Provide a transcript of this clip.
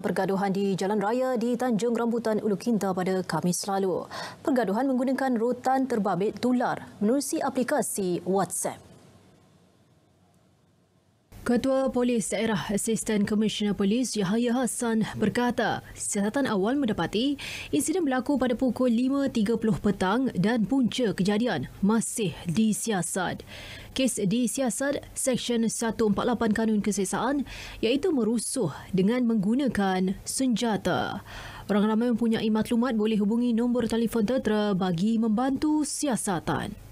Pergaduhan di Jalan Raya di Tanjung Rambutan Ulu Kinta pada Khamis lalu. Pergaduhan menggunakan rotan terbabit tular melalui aplikasi WhatsApp. Ketua Polis Daerah Assistant Commissioner Polis Yahya Hassan berkata, siasatan awal mendapati insiden berlaku pada pukul 5.30 petang dan punca kejadian masih disiasat. Kes disiasat Seksyen 148 Kanun Kesesaan iaitu merusuh dengan menggunakan senjata. Orang ramai mempunyai maklumat boleh hubungi nombor telefon tertera bagi membantu siasatan.